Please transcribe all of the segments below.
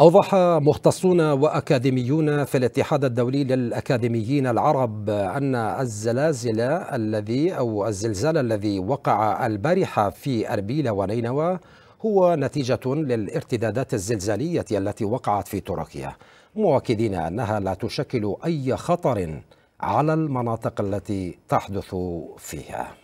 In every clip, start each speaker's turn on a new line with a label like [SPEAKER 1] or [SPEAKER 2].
[SPEAKER 1] أوضح مختصون وأكاديميون في الاتحاد الدولي للأكاديميين العرب أن الزلازل الذي أو الزلزال الذي وقع البارحة في أربيل ونينوى هو نتيجة للارتدادات الزلزالية التي وقعت في تركيا مؤكدين أنها لا تشكل أي خطر على المناطق التي تحدث فيها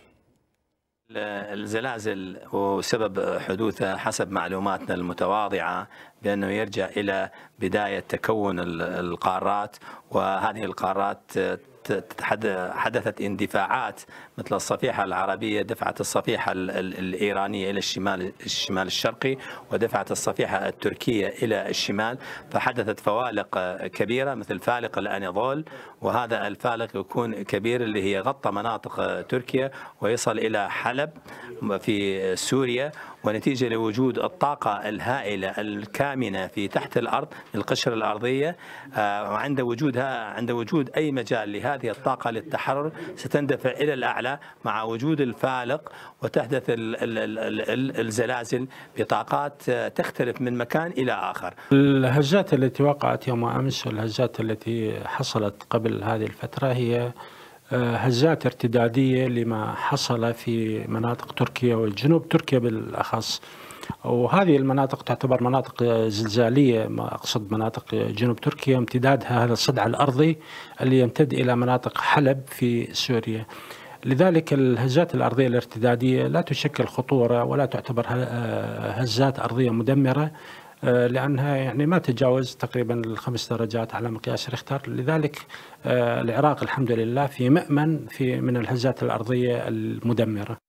[SPEAKER 2] الزلازل وسبب حدوثها حسب معلوماتنا المتواضعة بأنه يرجع إلى بداية تكون القارات وهذه القارات حدثت اندفاعات مثل الصفيحة العربية دفعت الصفيحة الإيرانية إلى الشمال الشمال الشرقي ودفعت الصفيحة التركية إلى الشمال فحدثت فوالق كبيرة مثل فالق الأناضول وهذا الفالق يكون كبير اللي هي غطى مناطق تركيا ويصل إلى حلب في سوريا ونتيجة لوجود الطاقة الهائلة الكامنة في تحت الأرض القشرة الأرضية آه، عند وجودها عند وجود أي مجال لهذا هذه الطاقة للتحرر ستندفع إلى الأعلى مع وجود الفالق وتحدث الزلازل بطاقات تختلف من مكان إلى آخر
[SPEAKER 3] الهجات التي وقعت يوم أمس والهجات التي حصلت قبل هذه الفترة هي هزات آه، ارتدادية لما حصل في مناطق تركيا وجنوب تركيا بالأخص وهذه المناطق تعتبر مناطق زلزالية ما أقصد مناطق جنوب تركيا امتدادها هذا الصدع الأرضي اللي يمتد إلى مناطق حلب في سوريا لذلك الهزات الأرضية الارتدادية لا تشكل خطورة ولا تعتبر آه، هزات أرضية مدمرة آه، لانها يعني ما تتجاوز تقريبا الخمس درجات على مقياس ريختر لذلك آه، العراق الحمد لله في مامن في من الهزات الارضيه المدمره